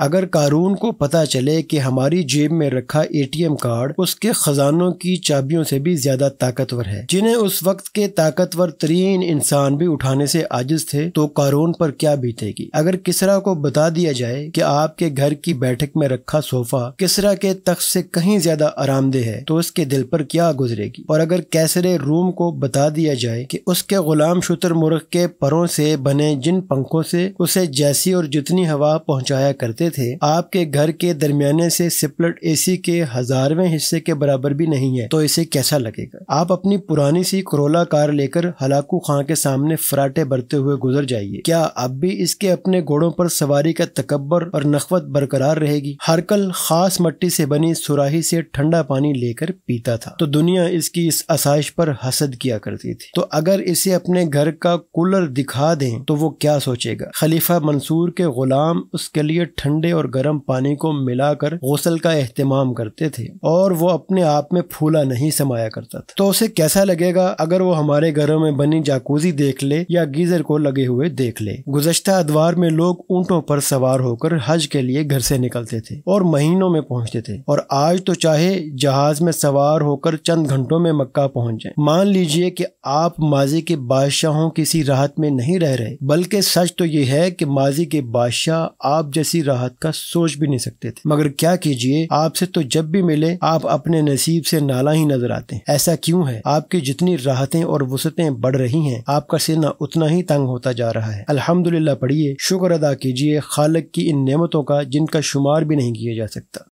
अगर कारून को पता चले कि हमारी जेब में रखा एटीएम कार्ड उसके खजानों की चाबियों से भी ज्यादा ताकतवर है जिन्हें उस वक्त के ताकतवर तरीन इंसान भी उठाने से आजिज थे तो कारून पर क्या बीतेगी अगर किसरा को बता दिया जाए कि आपके घर की बैठक में रखा सोफा किसरा के तख्त से कहीं ज्यादा आरामदेह है तो उसके दिल पर क्या गुजरेगी और अगर कैसरे रूम को बता दिया जाए कि उसके गुलाम शुतर मुर्ख के परों से बने जिन पंखों से उसे जैसी और जितनी हवा पहुंचाया करते थे आपके घर के दरमियाने से सिपलट एसी के हजारवें हिस्से के बराबर भी नहीं है तो इसे कैसा लगेगा आप अपनी पुरानी सी करोला कार लेकर हलाकू खां के सामने फराटे भरते हुए गुजर जाइए क्या अब भी इसके अपने घोड़ों पर सवारी का तकबर और नखवत बरकरार रहेगी हरकल खास मट्टी से बनी सुराही से ठंडा पानी लेकर पीता था तो दुनिया इसकी इस आसाइश पर हसद किया करती थी तो अगर इसे अपने घर का कूलर दिखा दें तो वो क्या सोचेगा खलीफा मंसूर के गुलाम उसके लिए ठंड ठंडे और गर्म पानी को मिलाकर गौसल का एहतमाम करते थे और वो अपने आप में फूला नहीं समाया करता था तो उसे कैसा लगेगा अगर वो हमारे घरों में बनी जाकूजी देख ले या गीजर को लगे हुए देख ले गुजश्ता अदवार में लोग ऊँटों पर सवार होकर हज के लिए घर से निकलते थे और महीनों में पहुँचते थे और आज तो चाहे जहाज में सवार होकर चंद घंटों में मक्का पहुँच जाए मान लीजिए की आप माजी के बादशाहों किसी राहत में नहीं रह रहे बल्कि सच तो ये है की माजी के बादशाह आप जैसी राहत राहत का सोच भी नहीं सकते थे मगर क्या कीजिए आपसे तो जब भी मिले आप अपने नसीब से नाला ही नजर आते हैं ऐसा क्यों है आपकी जितनी राहतें और वसतें बढ़ रही हैं आपका सीना उतना ही तंग होता जा रहा है अल्हम्दुलिल्लाह पढ़िए शुक्र अदा कीजिए खालक की इन नेमतों का जिनका शुमार भी नहीं किया जा सकता